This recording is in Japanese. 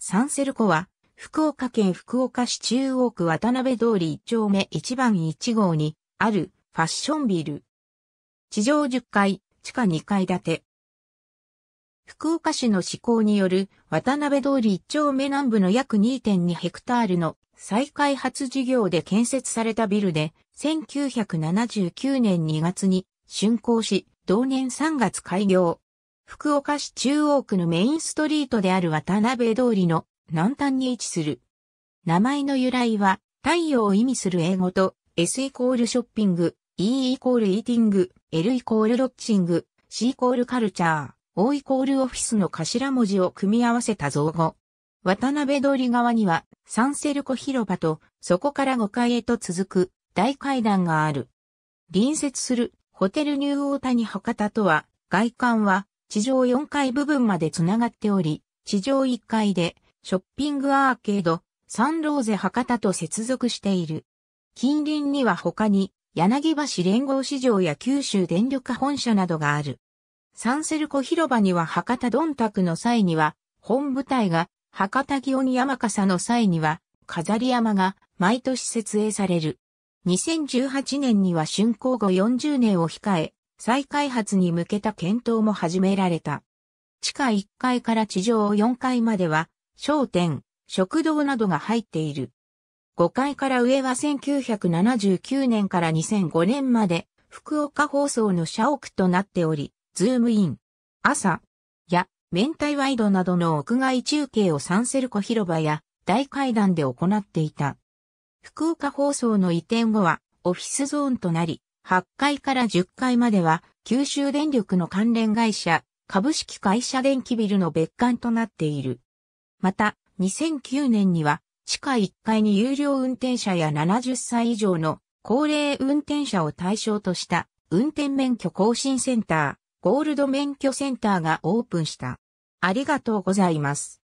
サンセル湖は、福岡県福岡市中央区渡辺通り1丁目1番1号にあるファッションビル。地上10階、地下2階建て。福岡市の施行による渡辺通り1丁目南部の約2.2ヘクタールの再開発事業で建設されたビルで、1979年2月に竣工し、同年3月開業。福岡市中央区のメインストリートである渡辺通りの南端に位置する。名前の由来は、太陽を意味する英語と、S イコールショッピング、E イコールイーティング、L イコールロッチング、C イコールカルチャー、O イコールオフィスの頭文字を組み合わせた造語。渡辺通り側には、サンセルコ広場と、そこから5階へと続く、大階段がある。隣接する、ホテルニューオータニ博多とは、外観は、地上4階部分まで繋がっており、地上1階でショッピングアーケード、サンローゼ博多と接続している。近隣には他に、柳橋連合市場や九州電力本社などがある。サンセルコ広場には博多ドンタクの際には、本部隊が博多祇園山笠の際には、飾り山が毎年設営される。2018年には竣工後40年を控え、再開発に向けた検討も始められた。地下1階から地上4階までは、商店、食堂などが入っている。5階から上は1979年から2005年まで、福岡放送の社屋となっており、ズームイン、朝、や、明太ワイドなどの屋外中継をサンセルコ広場や大階段で行っていた。福岡放送の移転後はオフィスゾーンとなり、8階から10階までは、九州電力の関連会社、株式会社電気ビルの別館となっている。また、2009年には、地下1階に有料運転者や70歳以上の高齢運転者を対象とした運転免許更新センター、ゴールド免許センターがオープンした。ありがとうございます。